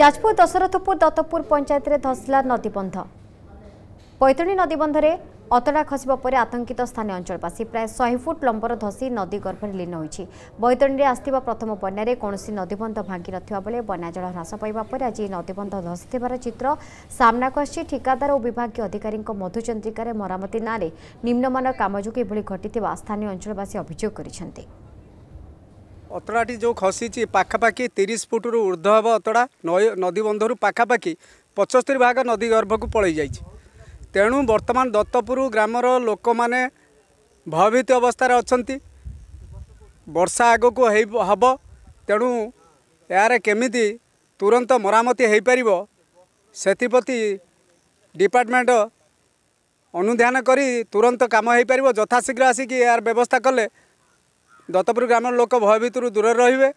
ଯାଜପୁର ଦଶରଥପୁର ଦତ୍ତପୁର ପଞ୍ଚାୟତରେ ଧସିଲା ନଦୀବନ୍ଧ ପୈତରଣୀ ନଦୀବନ୍ଧରେ ଅତଡ଼ା ଖସିବା ପରେ ଆତଙ୍କିତ ସ୍ଥାନୀୟ ଅଞ୍ଚଳବାସୀ ପ୍ରାୟ ଶହେ ଫୁଟ ଲମ୍ବର ଧସି ନଦୀ ଗର୍ଭରେ ଲୀନ ହୋଇଛି ବୈତରଣୀରେ ଆସିଥିବା ପ୍ରଥମ ବନ୍ୟାରେ କୌଣସି ନଦୀବନ୍ଧ ଭାଙ୍ଗି ନଥିବା ବେଳେ ବନ୍ୟାଜଳ ହ୍ରାସ ପାଇବା ପରେ ଆଜି ନଦୀବନ୍ଧ ଧସିଥିବାର ଚିତ୍ର ସାମ୍ନାକୁ ଆସିଛି ଠିକାଦାର ଓ ବିଭାଗୀୟ ଅଧିକାରୀଙ୍କ ମଧୁଚନ୍ଦ୍ରିକାରେ ମରାମତି ନାଁରେ ନିମ୍ନମାନ କାମ ଯୋଗୁଁ ଏଭଳି ଘଟିଥିବା ସ୍ଥାନୀୟ ଅଞ୍ଚଳବାସୀ ଅଭିଯୋଗ କରିଛନ୍ତି ଅତଡ଼ାଟି ଯେଉଁ ଖସିଛି ପାଖାପାଖି ତିରିଶ ଫୁଟରୁ ଉର୍ଦ୍ଧ ହେବ ଅତଡ଼ା ନଦୀ ବନ୍ଧରୁ ପାଖାପାଖି ପଚସ୍ତରୀ ଭାଗ ନଦୀ ଗର୍ଭକୁ ପଳାଇ ଯାଇଛି ତେଣୁ ବର୍ତ୍ତମାନ ଦତ୍ତପୁର ଗ୍ରାମର ଲୋକମାନେ ଭୟଭୀତ ଅବସ୍ଥାରେ ଅଛନ୍ତି ବର୍ଷା ଆଗକୁ ହେଇ ହେବ ତେଣୁ ଏହାର କେମିତି ତୁରନ୍ତ ମରାମତି ହୋଇପାରିବ ସେଥିପ୍ରତି ଡିପାର୍ଟମେଣ୍ଟ ଅନୁଧ୍ୟାନ କରି ତୁରନ୍ତ କାମ ହୋଇପାରିବ ଯଥାଶୀଘ୍ର ଆସିକି ଏହାର ବ୍ୟବସ୍ଥା କଲେ দত্তপুর গ্রামের লোক ভয়ভীতর দূরে রহবে